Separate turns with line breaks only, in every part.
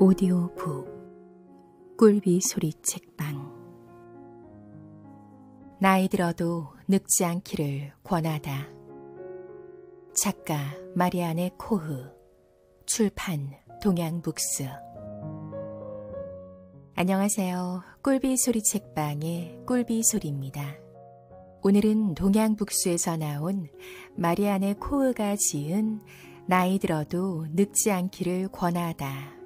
오디오북 꿀비 소리 책방 나이 들어도 늙지 않기를 권하다 작가 마리안의 코흐 출판 동양북스 안녕하세요. 꿀비 소리 책방의 꿀비 소리입니다. 오늘은 동양북스에서 나온 마리안의 코흐가 지은 나이 들어도 늙지 않기를 권하다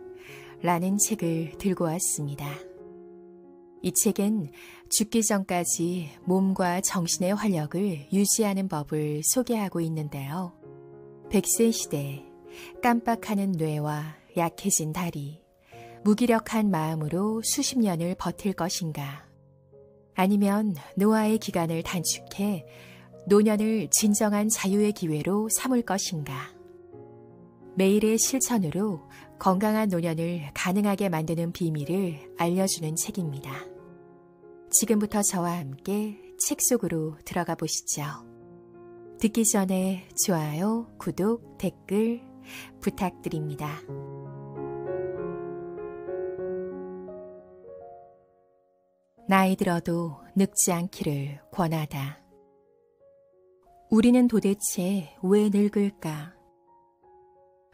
라는 책을 들고 왔습니다. 이 책엔 죽기 전까지 몸과 정신의 활력을 유지하는 법을 소개하고 있는데요. 1세 시대, 깜빡하는 뇌와 약해진 다리, 무기력한 마음으로 수십 년을 버틸 것인가? 아니면 노화의 기간을 단축해 노년을 진정한 자유의 기회로 삼을 것인가? 매일의 실천으로 건강한 노년을 가능하게 만드는 비밀을 알려주는 책입니다. 지금부터 저와 함께 책 속으로 들어가 보시죠. 듣기 전에 좋아요, 구독, 댓글 부탁드립니다. 나이 들어도 늙지 않기를 권하다. 우리는 도대체 왜 늙을까?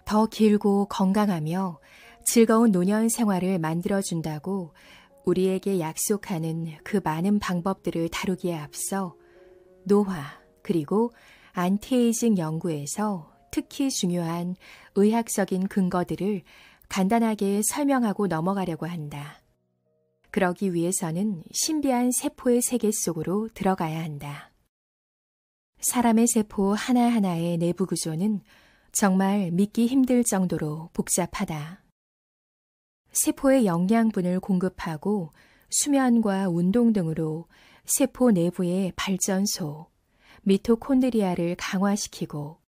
더 길고 건강하며 즐거운 노년 생활을 만들어준다고 우리에게 약속하는 그 많은 방법들을 다루기에 앞서 노화 그리고 안티에이징 연구에서 특히 중요한 의학적인 근거들을 간단하게 설명하고 넘어가려고 한다. 그러기 위해서는 신비한 세포의 세계 속으로 들어가야 한다. 사람의 세포 하나하나의 내부 구조는 정말 믿기 힘들 정도로 복잡하다. 세포의 영양분을 공급하고 수면과 운동 등으로 세포 내부의 발전소, 미토콘드리아를 강화시키고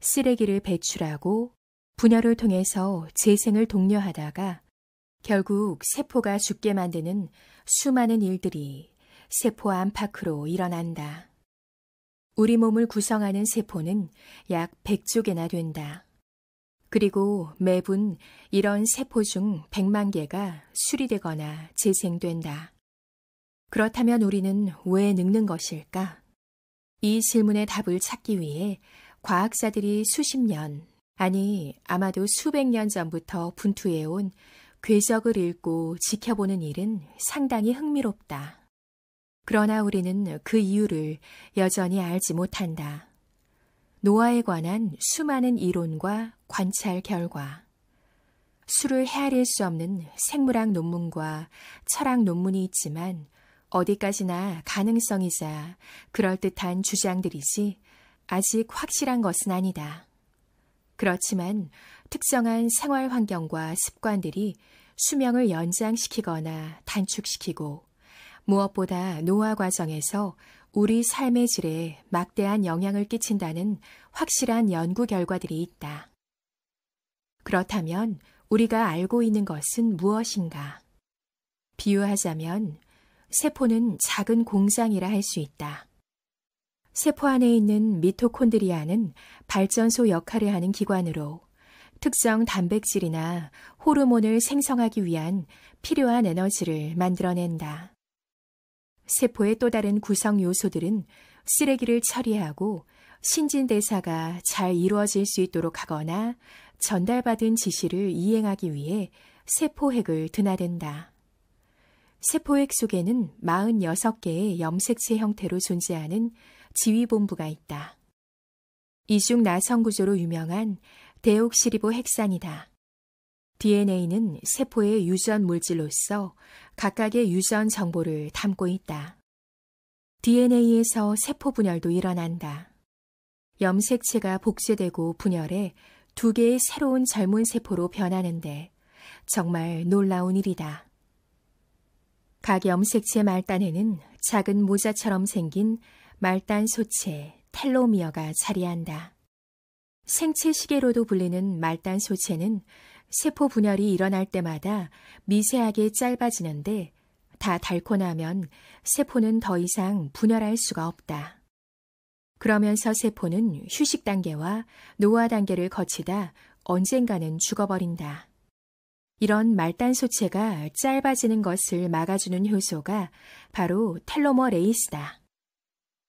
쓰레기를 배출하고 분열을 통해서 재생을 독려하다가 결국 세포가 죽게 만드는 수많은 일들이 세포 안팎으로 일어난다. 우리 몸을 구성하는 세포는 약 100조개나 된다. 그리고 매분 이런 세포 중 100만 개가 수리되거나 재생된다. 그렇다면 우리는 왜 늙는 것일까? 이 질문의 답을 찾기 위해 과학자들이 수십 년, 아니 아마도 수백 년 전부터 분투해온 궤적을 읽고 지켜보는 일은 상당히 흥미롭다. 그러나 우리는 그 이유를 여전히 알지 못한다. 노아에 관한 수많은 이론과 관찰 결과, 수를 헤아릴 수 없는 생물학 논문과 철학 논문이 있지만 어디까지나 가능성이자 그럴듯한 주장들이지 아직 확실한 것은 아니다. 그렇지만 특정한 생활 환경과 습관들이 수명을 연장시키거나 단축시키고 무엇보다 노화 과정에서 우리 삶의 질에 막대한 영향을 끼친다는 확실한 연구 결과들이 있다. 그렇다면 우리가 알고 있는 것은 무엇인가? 비유하자면 세포는 작은 공장이라 할 수 있다. 세포 안에 있는 미토콘드리아는 발전소 역할을 하는 기관으로 특정 단백질이나 호르몬을 생성하기 위한 필요한 에너지를 만들어낸다. 세포의 또 다른 구성 요소들은 쓰레기를 처리하고 신진대사가 잘 이루어질 수 있도록 하거나 전달받은 지시를 이행하기 위해 세포핵을 드나든다. 세포핵 속에는 46개의 염색체 형태로 존재하는 지휘본부가 있다. 이중 나성 구조로 유명한 데옥시리보 핵산이다. DNA는 세포의 유전 물질로서 각각의 유전 정보를 담고 있다. DNA에서 세포 분열도 일어난다. 염색체가 복제되고 분열해 두 개의 새로운 젊은 세포로 변하는데 정말 놀라운 일이다. 각 염색체 말단에는 작은 모자처럼 생긴 말단 소체 텔로미어가 자리한다. 생체 시계로도 불리는 말단 소체는 세포 분열이 일어날 때마다 미세하게 짧아지는데 다 닳고 나면 세포는 더 이상 분열할 수가 없다. 그러면서 세포는 휴식 단계와 노화 단계를 거치다 언젠가는 죽어버린다. 이런 말단소체가 짧아지는 것을 막아주는 효소가 바로 텔로머 레이스다.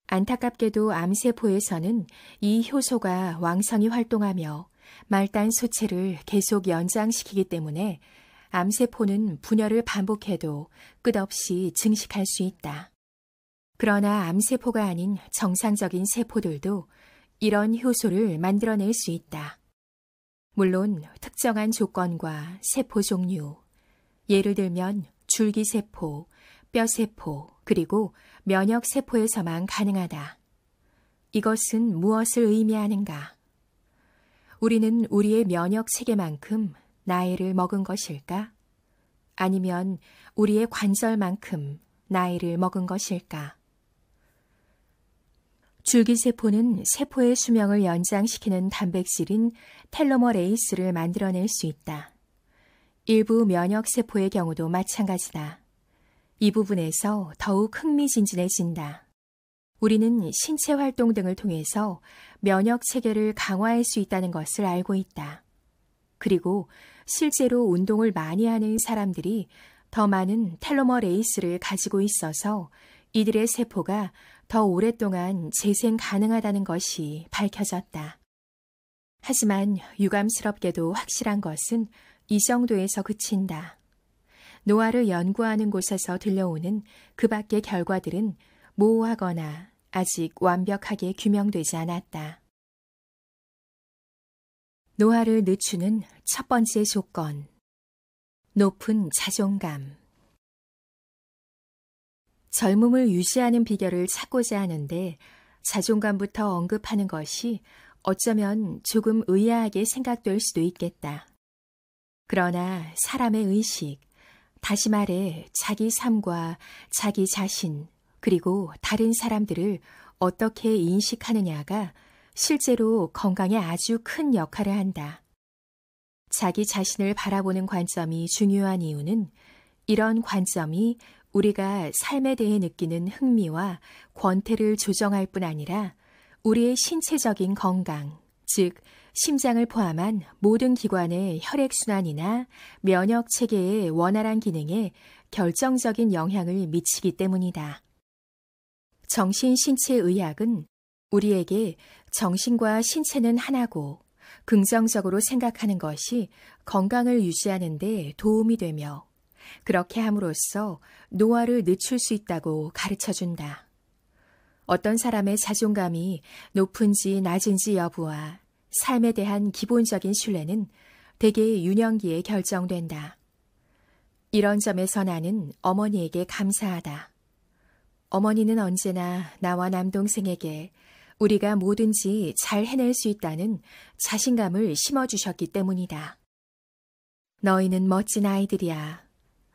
안타깝게도 암세포에서는 이 효소가 왕성히 활동하며 말단 수체를 계속 연장시키기 때문에 암세포는 분열을 반복해도 끝없이 증식할 수 있다. 그러나 암세포가 아닌 정상적인 세포들도 이런 효소를 만들어낼 수 있다. 물론 특정한 조건과 세포 종류, 예를 들면 줄기세포, 뼈세포, 그리고 면역세포에서만 가능하다. 이것은 무엇을 의미하는가? 우리는 우리의 면역 세계만큼 나이를 먹은 것일까? 아니면 우리의 관절만큼 나이를 먹은 것일까? 줄기세포는 세포의 수명을 연장시키는 단백질인 텔로머레이스를 만들어낼 수 있다. 일부 면역세포의 경우도 마찬가지다. 이 부분에서 더욱 흥미진진해진다. 우리는 신체 활동 등을 통해서 면역 체계를 강화할 수 있다는 것을 알고 있다. 그리고 실제로 운동을 많이 하는 사람들이 더 많은 텔로머레이스를 가지고 있어서 이들의 세포가 더 오랫동안 재생 가능하다는 것이 밝혀졌다. 하지만 유감스럽게도 확실한 것은 이 정도에서 그친다. 노화를 연구하는 곳에서 들려오는 그 밖의 결과들은 모호하거나 아직 완벽하게 규명되지 않았다. 노화를 늦추는 첫 번째 조건. 높은 자존감. 젊음을 유지하는 비결을 찾고자 하는데 자존감부터 언급하는 것이 어쩌면 조금 의아하게 생각될 수도 있겠다. 그러나 사람의 의식, 다시 말해 자기 삶과 자기 자신, 그리고 다른 사람들을 어떻게 인식하느냐가 실제로 건강에 아주 큰 역할을 한다. 자기 자신을 바라보는 관점이 중요한 이유는 이런 관점이 우리가 삶에 대해 느끼는 흥미와 권태를 조정할 뿐 아니라 우리의 신체적인 건강, 즉, 심장을 포함한 모든 기관의 혈액순환이나 면역 체계의 원활한 기능에 결정적인 영향을 미치기 때문이다. 정신신체의학은 우리에게 정신과 신체는 하나고 긍정적으로 생각하는 것이 건강을 유지하는 데 도움이 되며 그렇게 함으로써 노화를 늦출 수 있다고 가르쳐 준다. 어떤 사람의 자존감이 높은지 낮은지 여부와 삶에 대한 기본적인 신뢰는 대개 유년기에 결정된다. 이런 점에서 나는 어머니에게 감사하다. 어머니는 언제나 나와 남동생에게 우리가 뭐든지 잘 해낼 수 있다는 자신감을 심어주셨기 때문이다. 너희는 멋진 아이들이야.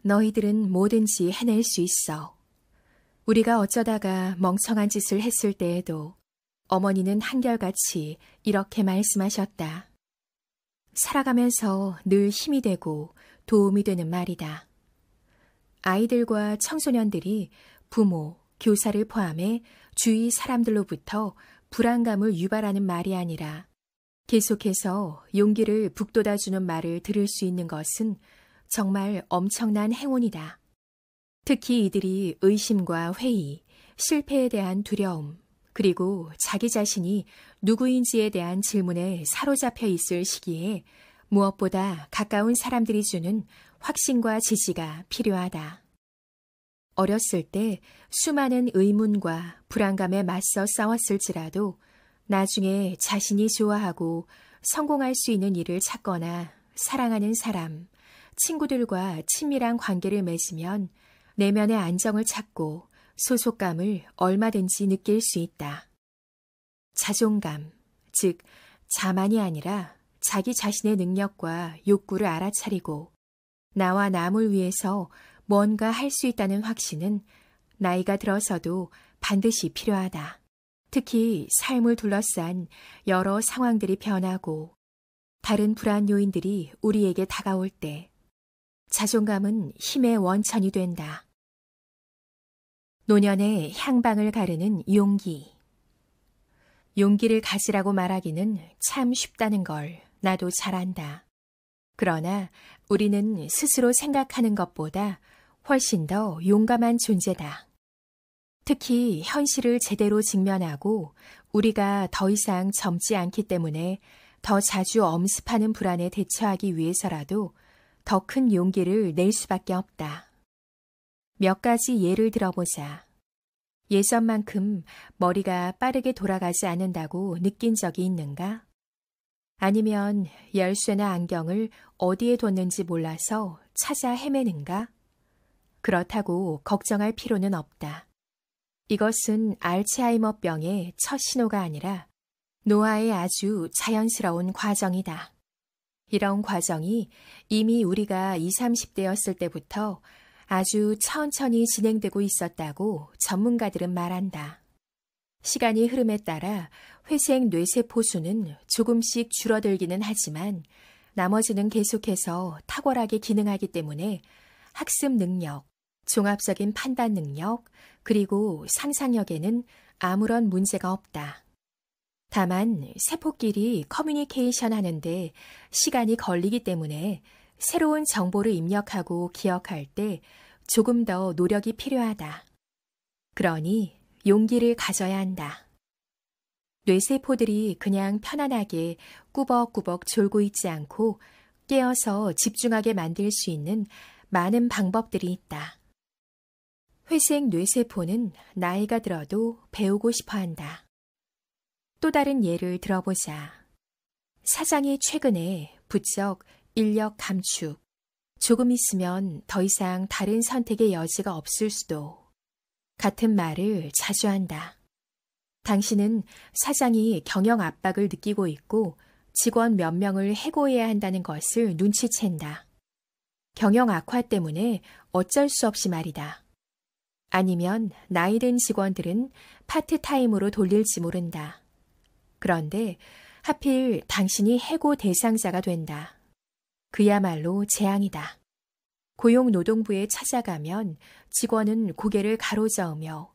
너희들은 뭐든지 해낼 수 있어. 우리가 어쩌다가 멍청한 짓을 했을 때에도 어머니는 한결같이 이렇게 말씀하셨다. 살아가면서 늘 힘이 되고 도움이 되는 말이다. 아이들과 청소년들이 부모, 교사를 포함해 주위 사람들로부터 불안감을 유발하는 말이 아니라 계속해서 용기를 북돋아주는 말을 들을 수 있는 것은 정말 엄청난 행운이다. 특히 이들이 의심과 회의, 실패에 대한 두려움, 그리고 자기 자신이 누구인지에 대한 질문에 사로잡혀 있을 시기에 무엇보다 가까운 사람들이 주는 확신과 지지가 필요하다. 어렸을 때 수많은 의문과 불안감에 맞서 싸웠을지라도 나중에 자신이 좋아하고 성공할 수 있는 일을 찾거나 사랑하는 사람, 친구들과 친밀한 관계를 맺으면 내면의 안정을 찾고 소속감을 얼마든지 느낄 수 있다. 자존감, 즉 자만이 아니라 자기 자신의 능력과 욕구를 알아차리고 나와 남을 위해서 뭔가 할 수 있다는 확신은 나이가 들어서도 반드시 필요하다. 특히 삶을 둘러싼 여러 상황들이 변하고 다른 불안 요인들이 우리에게 다가올 때 자존감은 힘의 원천이 된다. 노년의 향방을 가르는 용기. 용기를 가지라고 말하기는 참 쉽다는 걸 나도 잘 안다. 그러나 우리는 스스로 생각하는 것보다 훨씬 더 용감한 존재다. 특히 현실을 제대로 직면하고 우리가 더 이상 젊지 않기 때문에 더 자주 엄습하는 불안에 대처하기 위해서라도 더 큰 용기를 낼 수밖에 없다. 몇 가지 예를 들어보자. 예전만큼 머리가 빠르게 돌아가지 않는다고 느낀 적이 있는가? 아니면 열쇠나 안경을 어디에 뒀는지 몰라서 찾아 헤매는가? 그렇다고 걱정할 필요는 없다. 이것은 알츠하이머병의 첫 신호가 아니라 노화의 아주 자연스러운 과정이다. 이런 과정이 이미 우리가 20, 30대였을 때부터 아주 천천히 진행되고 있었다고 전문가들은 말한다. 시간이 흐름에 따라 회색 뇌세포 수는 조금씩 줄어들기는 하지만 나머지는 계속해서 탁월하게 기능하기 때문에 학습 능력, 종합적인 판단 능력, 그리고 상상력에는 아무런 문제가 없다. 다만 세포끼리 커뮤니케이션 하는데 시간이 걸리기 때문에 새로운 정보를 입력하고 기억할 때 조금 더 노력이 필요하다. 그러니 용기를 가져야 한다. 뇌세포들이 그냥 편안하게 꾸벅꾸벅 졸고 있지 않고 깨어서 집중하게 만들 수 있는 많은 방법들이 있다. 회생 뇌세포는 나이가 들어도 배우고 싶어 한다. 또 다른 예를 들어보자. 사장이 최근에 부쩍 인력 감축, 조금 있으면 더 이상 다른 선택의 여지가 없을 수도 같은 말을 자주 한다. 당신은 사장이 경영 압박을 느끼고 있고 직원 몇 명을 해고해야 한다는 것을 눈치챈다. 경영 악화 때문에 어쩔 수 없이 말이다. 아니면 나이든 직원들은 파트타임으로 돌릴지 모른다. 그런데 하필 당신이 해고 대상자가 된다. 그야말로 재앙이다. 고용노동부에 찾아가면 직원은 고개를 가로저으며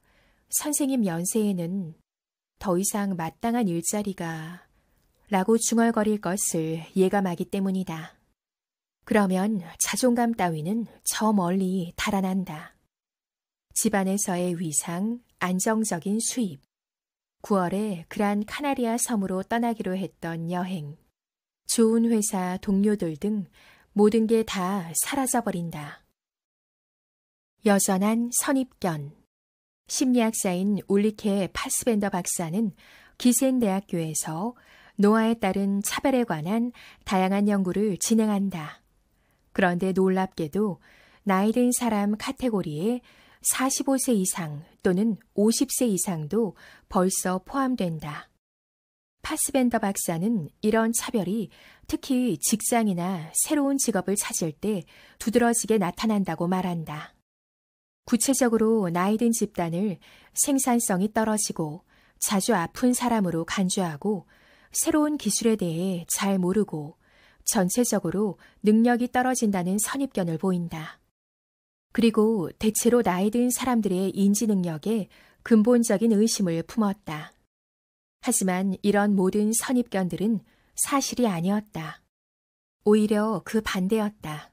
선생님 연세에는 더 이상 마땅한 일자리가 라고 중얼거릴 것을 예감하기 때문이다. 그러면 자존감 따위는 저 멀리 달아난다. 집안에서의 위상, 안정적인 수입. 9월에 그란 카나리아 섬으로 떠나기로 했던 여행. 좋은 회사, 동료들 등 모든 게 다 사라져버린다. 여전한 선입견. 심리학자인 올리케 파스벤더 박사는 기센대학교에서 노아에 따른 차별에 관한 다양한 연구를 진행한다. 그런데 놀랍게도 나이든 사람 카테고리에 45세 이상 또는 50세 이상도 벌써 포함된다. 파스벤더 박사는 이런 차별이 특히 직장이나 새로운 직업을 찾을 때 두드러지게 나타난다고 말한다. 구체적으로 나이든 집단을 생산성이 떨어지고 자주 아픈 사람으로 간주하고 새로운 기술에 대해 잘 모르고 전체적으로 능력이 떨어진다는 선입견을 보인다. 그리고 대체로 나이 든 사람들의 인지 능력에 근본적인 의심을 품었다. 하지만 이런 모든 선입견들은 사실이 아니었다. 오히려 그 반대였다.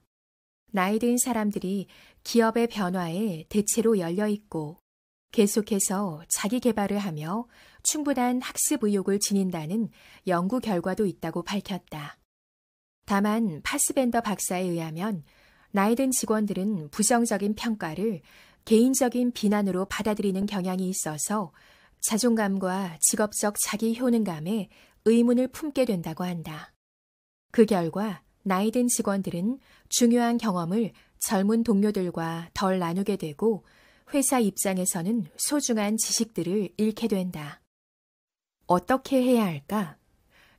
나이 든 사람들이 기업의 변화에 대체로 열려 있고 계속해서 자기 개발을 하며 충분한 학습 의욕을 지닌다는 연구 결과도 있다고 밝혔다. 다만 파스벤더 박사에 의하면 나이든 직원들은 부정적인 평가를 개인적인 비난으로 받아들이는 경향이 있어서 자존감과 직업적 자기 효능감에 의문을 품게 된다고 한다. 그 결과 나이든 직원들은 중요한 경험을 젊은 동료들과 덜 나누게 되고 회사 입장에서는 소중한 지식들을 잃게 된다. 어떻게 해야 할까?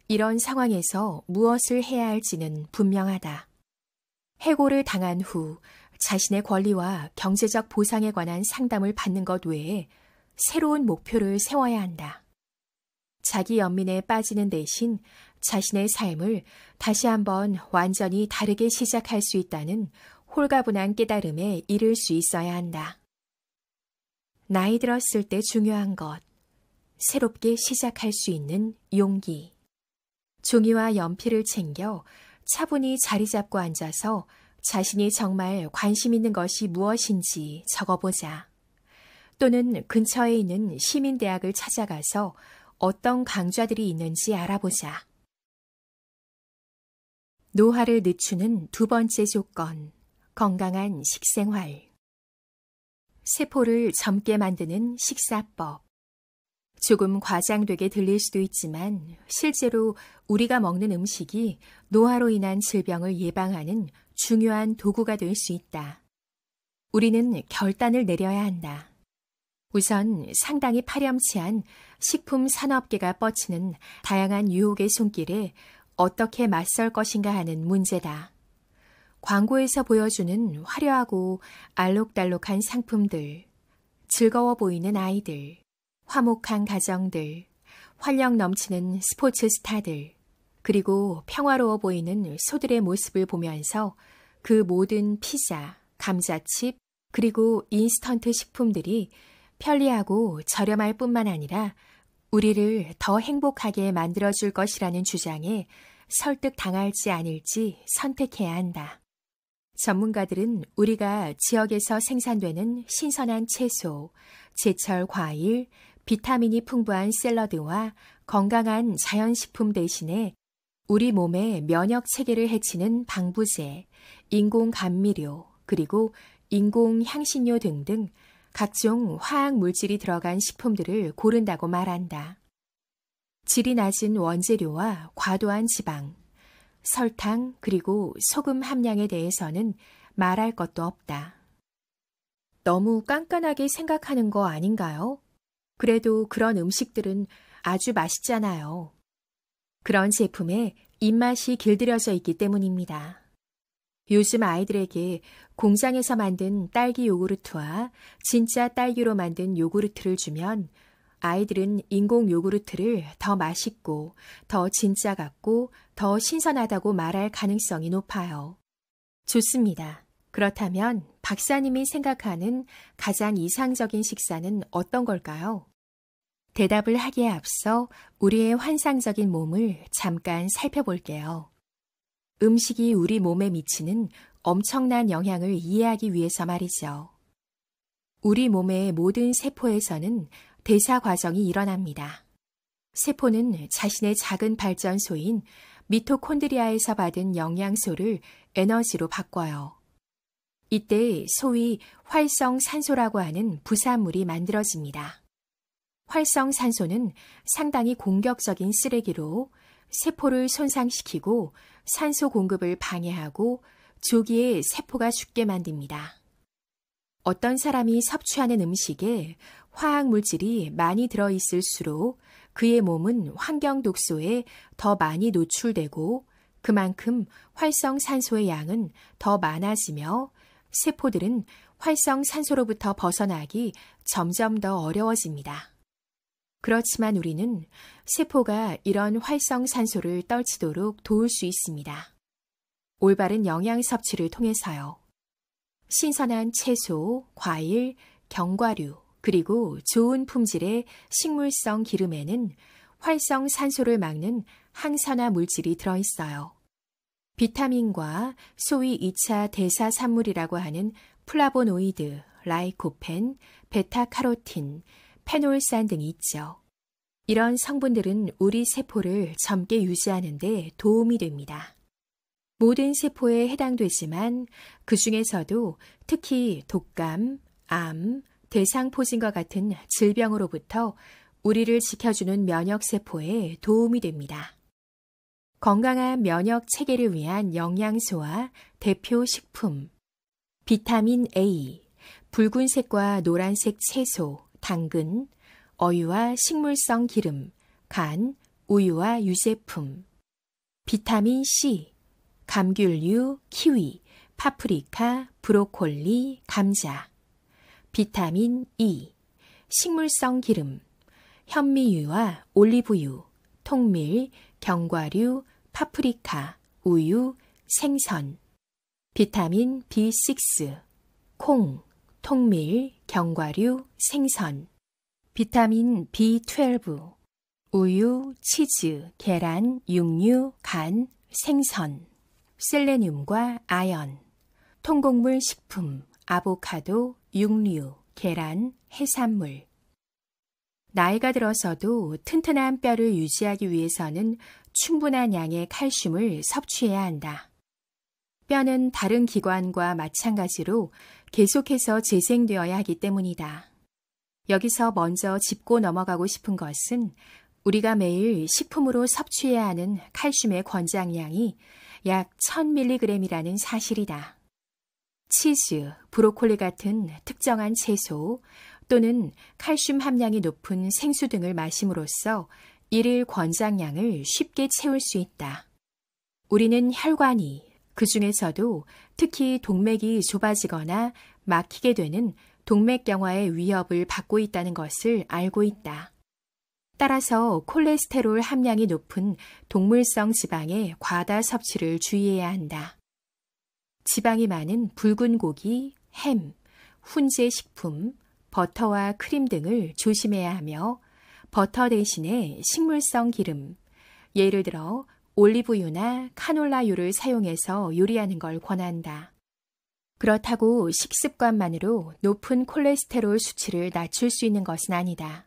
이런 상황에서 무엇을 해야 할지는 분명하다. 해고를 당한 후 자신의 권리와 경제적 보상에 관한 상담을 받는 것 외에 새로운 목표를 세워야 한다. 자기 연민에 빠지는 대신 자신의 삶을 다시 한번 완전히 다르게 시작할 수 있다는 홀가분한 깨달음에 이를 수 있어야 한다. 나이 들었을 때 중요한 것. 새롭게 시작할 수 있는 용기. 종이와 연필을 챙겨 차분히 자리 잡고 앉아서 자신이 정말 관심 있는 것이 무엇인지 적어보자. 또는 근처에 있는 시민대학을 찾아가서 어떤 강좌들이 있는지 알아보자. 노화를 늦추는 두 번째 조건, 건강한 식생활. 세포를 젊게 만드는 식사법. 조금 과장되게 들릴 수도 있지만 실제로 우리가 먹는 음식이 노화로 인한 질병을 예방하는 중요한 도구가 될 수 있다. 우리는 결단을 내려야 한다. 우선 상당히 파렴치한 식품 산업계가 뻗치는 다양한 유혹의 손길에 어떻게 맞설 것인가 하는 문제다. 광고에서 보여주는 화려하고 알록달록한 상품들, 즐거워 보이는 아이들, 화목한 가정들, 활력 넘치는 스포츠 스타들, 그리고 평화로워 보이는 소들의 모습을 보면서 그 모든 피자, 감자칩, 그리고 인스턴트 식품들이 편리하고 저렴할 뿐만 아니라 우리를 더 행복하게 만들어줄 것이라는 주장에 설득당할지 아닐지 선택해야 한다. 전문가들은 우리가 지역에서 생산되는 신선한 채소, 제철 과일, 비타민이 풍부한 샐러드와 건강한 자연식품 대신에 우리 몸의 면역 체계를 해치는 방부제, 인공 감미료, 그리고 인공 향신료 등등 각종 화학 물질이 들어간 식품들을 고른다고 말한다. 질이 낮은 원재료와 과도한 지방, 설탕, 그리고 소금 함량에 대해서는 말할 것도 없다. 너무 깐깐하게 생각하는 거 아닌가요? 그래도 그런 음식들은 아주 맛있잖아요. 그런 제품에 입맛이 길들여져 있기 때문입니다. 요즘 아이들에게 공장에서 만든 딸기 요구르트와 진짜 딸기로 만든 요구르트를 주면 아이들은 인공 요구르트를 더 맛있고 더 진짜 같고 더 신선하다고 말할 가능성이 높아요. 좋습니다. 그렇다면 박사님이 생각하는 가장 이상적인 식사는 어떤 걸까요? 대답을 하기에 앞서 우리의 환상적인 몸을 잠깐 살펴볼게요. 음식이 우리 몸에 미치는 엄청난 영향을 이해하기 위해서 말이죠. 우리 몸의 모든 세포에서는 대사 과정이 일어납니다. 세포는 자신의 작은 발전소인 미토콘드리아에서 받은 영양소를 에너지로 바꿔요. 이때 소위 활성산소라고 하는 부산물이 만들어집니다. 활성산소는 상당히 공격적인 쓰레기로 세포를 손상시키고 산소 공급을 방해하고 조기에 세포가 죽게 만듭니다. 어떤 사람이 섭취하는 음식에 화학 물질이 많이 들어있을수록 그의 몸은 환경 독소에 더 많이 노출되고 그만큼 활성산소의 양은 더 많아지며 세포들은 활성산소로부터 벗어나기 점점 더 어려워집니다. 그렇지만 우리는 세포가 이런 활성산소를 떨치도록 도울 수 있습니다. 올바른 영양 섭취를 통해서요. 신선한 채소, 과일, 견과류, 그리고 좋은 품질의 식물성 기름에는 활성산소를 막는 항산화 물질이 들어있어요. 비타민과 소위 2차 대사산물이라고 하는 플라보노이드, 라이코펜, 베타카로틴, 페놀산 등이 있죠. 이런 성분들은 우리 세포를 젊게 유지하는 데 도움이 됩니다. 모든 세포에 해당되지만 그 중에서도 특히 독감, 암, 대상포진과 같은 질병으로부터 우리를 지켜주는 면역세포에 도움이 됩니다. 건강한 면역 체계를 위한 영양소와 대표 식품, 비타민 A, 붉은색과 노란색 채소, 당근, 어유와 식물성 기름, 간, 우유와 유제품, 비타민 C, 감귤류, 키위, 파프리카, 브로콜리, 감자, 비타민 E, 식물성 기름, 현미유와 올리브유, 통밀, 견과류, 파프리카, 우유, 생선, 비타민 B6, 콩, 통밀, 견과류, 생선, 비타민 B12, 우유, 치즈, 계란, 육류, 간, 생선, 셀레늄과 아연, 통곡물 식품, 아보카도, 육류, 계란, 해산물. 나이가 들어서도 튼튼한 뼈를 유지하기 위해서는 충분한 양의 칼슘을 섭취해야 한다. 뼈는 다른 기관과 마찬가지로 계속해서 재생되어야 하기 때문이다. 여기서 먼저 짚고 넘어가고 싶은 것은 우리가 매일 식품으로 섭취해야 하는 칼슘의 권장량이 약 1000mg이라는 사실이다. 치즈, 브로콜리 같은 특정한 채소 또는 칼슘 함량이 높은 생수 등을 마심으로써 일일 권장량을 쉽게 채울 수 있다. 우리는 혈관이 그 중에서도 특히 동맥이 좁아지거나 막히게 되는 동맥경화의 위협을 받고 있다는 것을 알고 있다. 따라서 콜레스테롤 함량이 높은 동물성 지방의 과다 섭취를 주의해야 한다. 지방이 많은 붉은 고기, 햄, 훈제 식품, 버터와 크림 등을 조심해야 하며 버터 대신에 식물성 기름, 예를 들어 올리브유나 카놀라유를 사용해서 요리하는 걸 권한다. 그렇다고 식습관만으로 높은 콜레스테롤 수치를 낮출 수 있는 것은 아니다.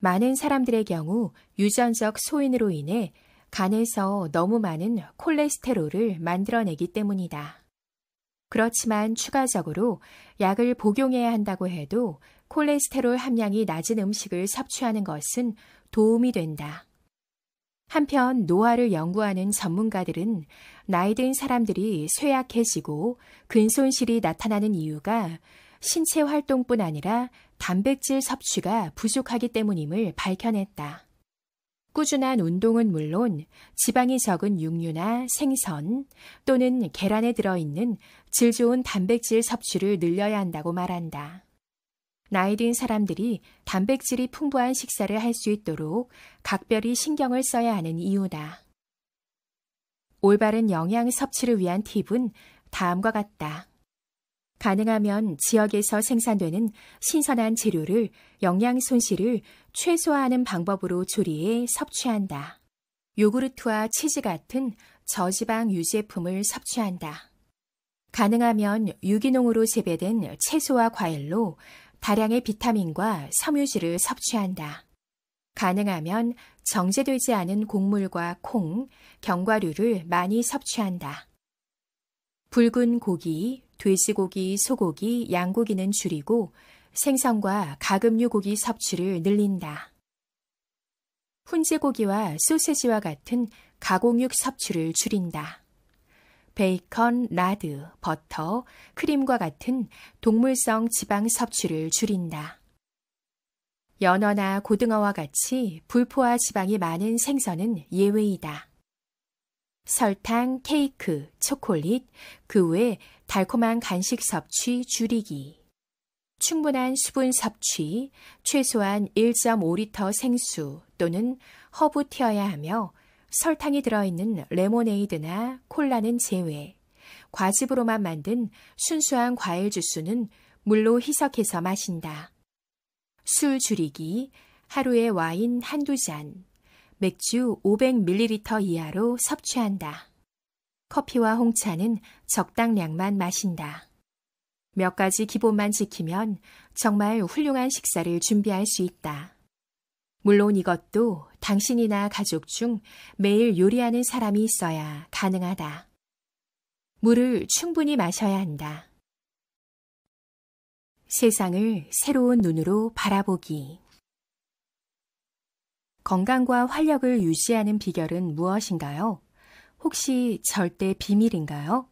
많은 사람들의 경우 유전적 소인으로 인해 간에서 너무 많은 콜레스테롤을 만들어내기 때문이다. 그렇지만 추가적으로 약을 복용해야 한다고 해도 콜레스테롤 함량이 낮은 음식을 섭취하는 것은 도움이 된다. 한편 노화를 연구하는 전문가들은 나이 든 사람들이 쇠약해지고 근손실이 나타나는 이유가 신체 활동뿐 아니라 단백질 섭취가 부족하기 때문임을 밝혀냈다. 꾸준한 운동은 물론 지방이 적은 육류나 생선 또는 계란에 들어있는 질 좋은 단백질 섭취를 늘려야 한다고 말한다. 나이 든 사람들이 단백질이 풍부한 식사를 할 수 있도록 각별히 신경을 써야 하는 이유다. 올바른 영양 섭취를 위한 팁은 다음과 같다. 가능하면 지역에서 생산되는 신선한 재료를 영양 손실을 최소화하는 방법으로 조리해 섭취한다. 요구르트와 치즈 같은 저지방 유제품을 섭취한다. 가능하면 유기농으로 재배된 채소와 과일로 다량의 비타민과 섬유질을 섭취한다. 가능하면 정제되지 않은 곡물과 콩, 견과류를 많이 섭취한다. 붉은 고기, 돼지고기, 소고기, 양고기는 줄이고 생선과 가금류 고기 섭취를 늘린다. 훈제고기와 소세지와 같은 가공육 섭취를 줄인다. 베이컨, 라드, 버터, 크림과 같은 동물성 지방 섭취를 줄인다. 연어나 고등어와 같이 불포화 지방이 많은 생선은 예외이다. 설탕, 케이크, 초콜릿, 그 외 달콤한 간식 섭취 줄이기. 충분한 수분 섭취, 최소한 1.5리터 생수 또는 허브 튀어야 하며 설탕이 들어있는 레모네이드나 콜라는 제외, 과즙으로만 만든 순수한 과일 주스는 물로 희석해서 마신다. 술 줄이기, 하루에 와인 한두 잔, 맥주 500ml 이하로 섭취한다. 커피와 홍차는 적당량만 마신다. 몇 가지 기본만 지키면 정말 훌륭한 식사를 준비할 수 있다. 물론 이것도 당신이나 가족 중 매일 요리하는 사람이 있어야 가능하다. 물을 충분히 마셔야 한다. 세상을 새로운 눈으로 바라보기. 건강과 활력을 유지하는 비결은 무엇인가요? 혹시 절대 비밀인가요?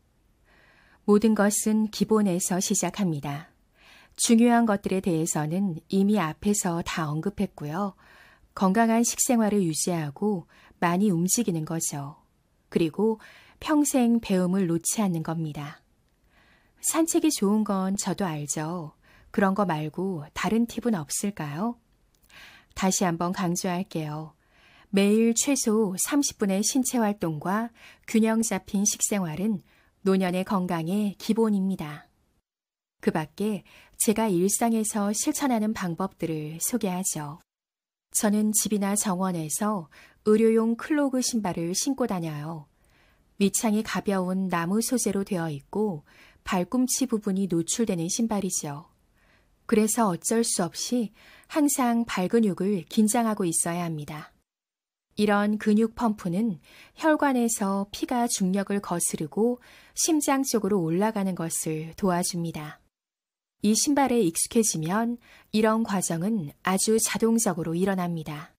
모든 것은 기본에서 시작합니다. 중요한 것들에 대해서는 이미 앞에서 다 언급했고요. 건강한 식생활을 유지하고 많이 움직이는 거죠. 그리고 평생 배움을 놓지 않는 겁니다. 산책이 좋은 건 저도 알죠. 그런 거 말고 다른 팁은 없을까요? 다시 한번 강조할게요. 매일 최소 30분의 신체 활동과 균형 잡힌 식생활은 노년의 건강의 기본입니다. 그 밖에 제가 일상에서 실천하는 방법들을 소개하죠. 저는 집이나 정원에서 의료용 클로그 신발을 신고 다녀요. 밑창이 가벼운 나무 소재로 되어 있고 발꿈치 부분이 노출되는 신발이죠 그래서 어쩔 수 없이 항상 발 근육을 긴장하고 있어야 합니다. 이런 근육 펌프는 혈관에서 피가 중력을 거스르고 심장 쪽으로 올라가는 것을 도와줍니다. 이 신발에 익숙해지면 이런 과정은 아주 자동적으로 일어납니다.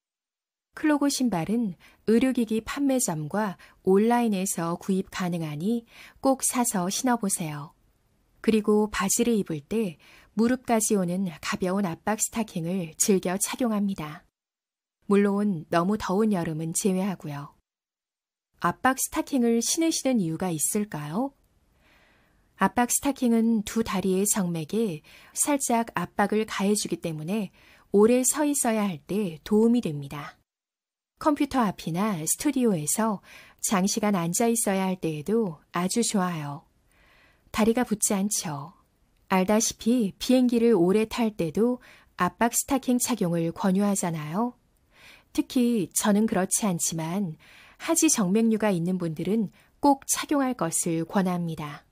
클로고 신발은 의료기기 판매점과 온라인에서 구입 가능하니 꼭 사서 신어보세요. 그리고 바지를 입을 때 무릎까지 오는 가벼운 압박 스타킹을 즐겨 착용합니다. 물론 너무 더운 여름은 제외하고요. 압박 스타킹을 신으시는 이유가 있을까요? 압박 스타킹은 두 다리의 정맥에 살짝 압박을 가해주기 때문에 오래 서 있어야 할 때 도움이 됩니다. 컴퓨터 앞이나 스튜디오에서 장시간 앉아 있어야 할 때에도 아주 좋아요. 다리가 붙지 않죠. 알다시피 비행기를 오래 탈 때도 압박 스타킹 착용을 권유하잖아요. 특히 저는 그렇지 않지만 하지 정맥류가 있는 분들은 꼭 착용할 것을 권합니다.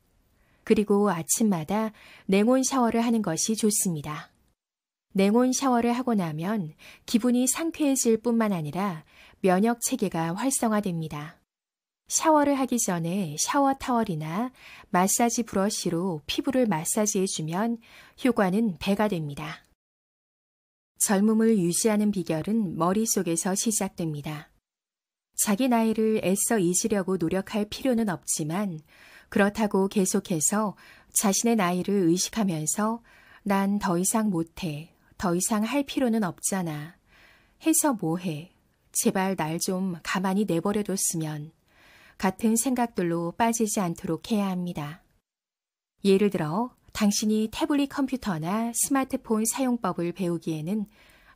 그리고 아침마다 냉온 샤워를 하는 것이 좋습니다. 냉온 샤워를 하고 나면 기분이 상쾌해질 뿐만 아니라 면역 체계가 활성화됩니다. 샤워를 하기 전에 샤워 타월이나 마사지 브러쉬로 피부를 마사지해주면 효과는 배가 됩니다. 젊음을 유지하는 비결은 머릿속에서 시작됩니다. 자기 나이를 애써 잊으려고 노력할 필요는 없지만 그렇다고 계속해서 자신의 나이를 의식하면서 난 더 이상 못해. 더 이상 할 필요는 없잖아. 해서 뭐해. 제발 날 좀 가만히 내버려뒀으면. 같은 생각들로 빠지지 않도록 해야 합니다. 예를 들어, 당신이 태블릿 컴퓨터나 스마트폰 사용법을 배우기에는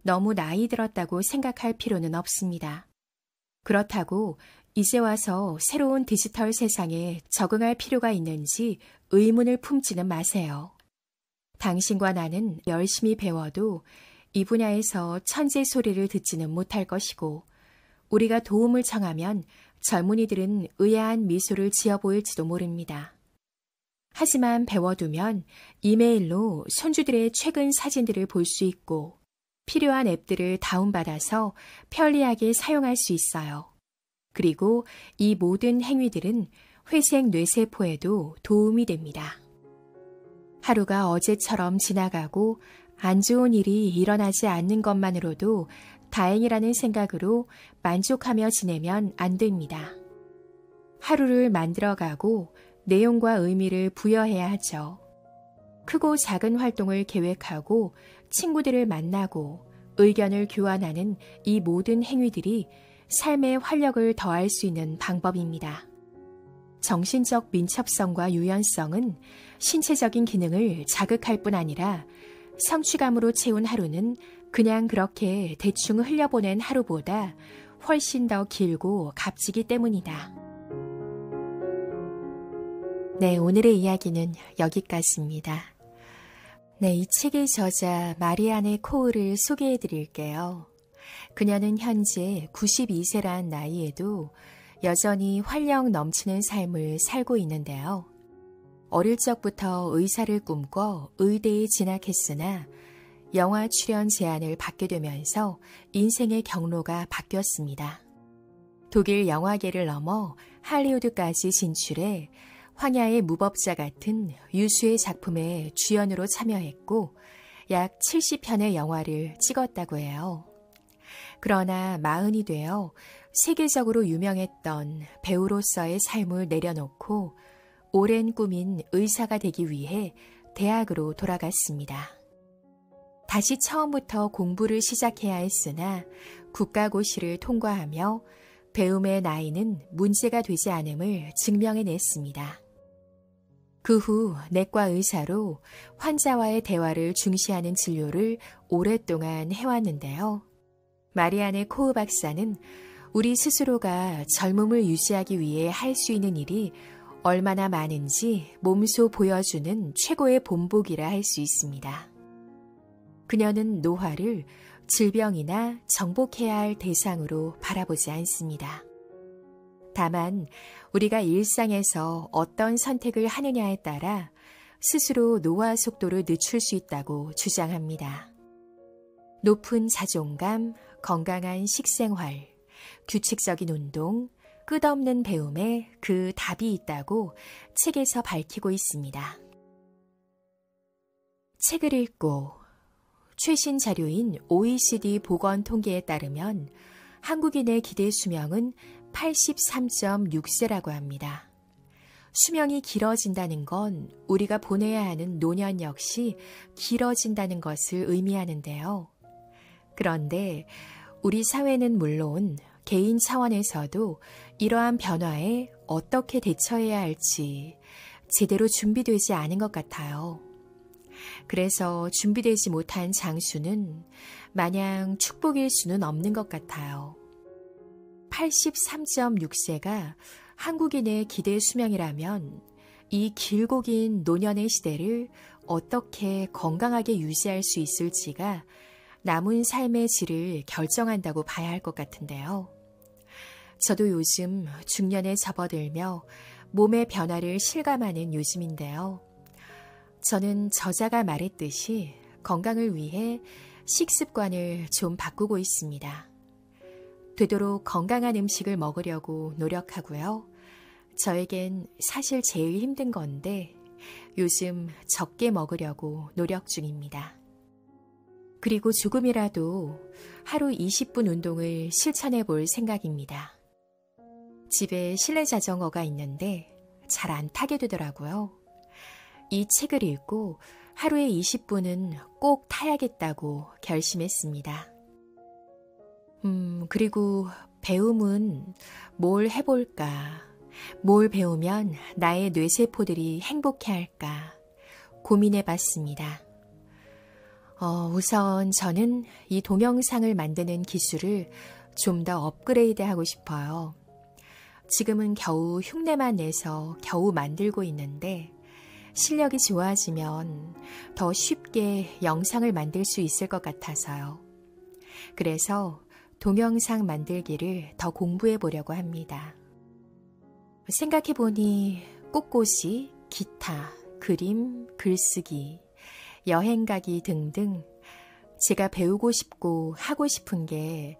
너무 나이 들었다고 생각할 필요는 없습니다. 그렇다고 이제 와서 새로운 디지털 세상에 적응할 필요가 있는지 의문을 품지는 마세요. 당신과 나는 열심히 배워도 이 분야에서 천재 소리를 듣지는 못할 것이고 우리가 도움을 청하면 젊은이들은 의아한 미소를 지어 보일지도 모릅니다. 하지만 배워두면 이메일로 손주들의 최근 사진들을 볼 수 있고 필요한 앱들을 다운받아서 편리하게 사용할 수 있어요. 그리고 이 모든 행위들은 회생 뇌세포에도 도움이 됩니다. 하루가 어제처럼 지나가고 안 좋은 일이 일어나지 않는 것만으로도 다행이라는 생각으로 만족하며 지내면 안 됩니다. 하루를 만들어가고 내용과 의미를 부여해야 하죠. 크고 작은 활동을 계획하고 친구들을 만나고 의견을 교환하는 이 모든 행위들이 삶의 활력을 더할 수 있는 방법입니다. 정신적 민첩성과 유연성은 신체적인 기능을 자극할 뿐 아니라 성취감으로 채운 하루는 그냥 그렇게 대충 흘려보낸 하루보다 훨씬 더 길고 값지기 때문이다. 네, 오늘의 이야기는 여기까지입니다. 네, 이 책의 저자 마리안의 코어를 소개해 드릴게요. 그녀는 현재 92세란 나이에도 여전히 활력 넘치는 삶을 살고 있는데요. 어릴 적부터 의사를 꿈꿔 의대에 진학했으나 영화 출연 제안을 받게 되면서 인생의 경로가 바뀌었습니다. 독일 영화계를 넘어 할리우드까지 진출해 황야의 무법자 같은 유수의 작품에 주연으로 참여했고 약 70편의 영화를 찍었다고 해요. 그러나 마흔이 되어 세계적으로 유명했던 배우로서의 삶을 내려놓고 오랜 꿈인 의사가 되기 위해 대학으로 돌아갔습니다. 다시 처음부터 공부를 시작해야 했으나 국가고시를 통과하며 배움의 나이는 문제가 되지 않음을 증명해냈습니다. 그 후 내과 의사로 환자와의 대화를 중시하는 진료를 오랫동안 해왔는데요. 마리안의 코우 박사는 우리 스스로가 젊음을 유지하기 위해 할 수 있는 일이 얼마나 많은지 몸소 보여주는 최고의 본보기라 할 수 있습니다. 그녀는 노화를 질병이나 정복해야 할 대상으로 바라보지 않습니다. 다만 우리가 일상에서 어떤 선택을 하느냐에 따라 스스로 노화 속도를 늦출 수 있다고 주장합니다. 높은 자존감, 건강한 식생활, 규칙적인 운동, 끝없는 배움에 그 답이 있다고 책에서 밝히고 있습니다. 책을 읽고 최신 자료인 OECD 보건 통계에 따르면 한국인의 기대 수명은 83.6세라고 합니다. 수명이 길어진다는 건 우리가 보내야 하는 노년 역시 길어진다는 것을 의미하는데요. 그런데 우리 사회는 물론 개인 차원에서도 이러한 변화에 어떻게 대처해야 할지 제대로 준비되지 않은 것 같아요. 그래서 준비되지 못한 장수는 마냥 축복일 수는 없는 것 같아요. 83.6세가 한국인의 기대 수명이라면 이 길고 긴 노년의 시대를 어떻게 건강하게 유지할 수 있을지가 남은 삶의 질을 결정한다고 봐야 할 것 같은데요. 저도 요즘 중년에 접어들며 몸의 변화를 실감하는 요즘인데요. 저는 저자가 말했듯이 건강을 위해 식습관을 좀 바꾸고 있습니다. 되도록 건강한 음식을 먹으려고 노력하고요. 저에겐 사실 제일 힘든 건데 요즘 적게 먹으려고 노력 중입니다. 그리고 조금이라도 하루 20분 운동을 실천해 볼 생각입니다. 집에 실내 자전거가 있는데 잘 안 타게 되더라고요. 이 책을 읽고 하루에 20분은 꼭 타야겠다고 결심했습니다. 음, 그리고 배움은 뭘 해볼까? 뭘 배우면 나의 뇌세포들이 행복해 할까? 고민해 봤습니다. 어, 우선 저는 이 동영상을 만드는 기술을 좀 더 업그레이드 하고 싶어요. 지금은 겨우 흉내만 내서 겨우 만들고 있는데 실력이 좋아지면 더 쉽게 영상을 만들 수 있을 것 같아서요. 그래서 동영상 만들기를 더 공부해 보려고 합니다. 생각해 보니 꽃꽂이, 기타, 그림, 글쓰기, 여행 가기 등등 제가 배우고 싶고 하고 싶은 게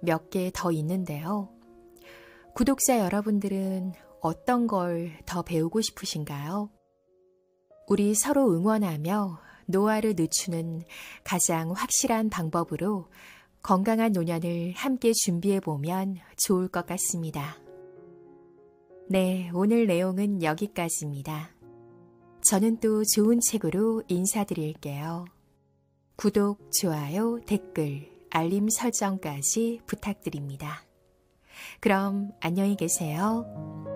몇 개 더 있는데요. 구독자 여러분들은 어떤 걸 더 배우고 싶으신가요? 우리 서로 응원하며 노화를 늦추는 가장 확실한 방법으로 건강한 노년을 함께 준비해 보면 좋을 것 같습니다. 네, 오늘 내용은 여기까지입니다. 저는 또 좋은 책으로 인사드릴게요. 구독, 좋아요, 댓글, 알림 설정까지 부탁드립니다. 그럼 안녕히 계세요.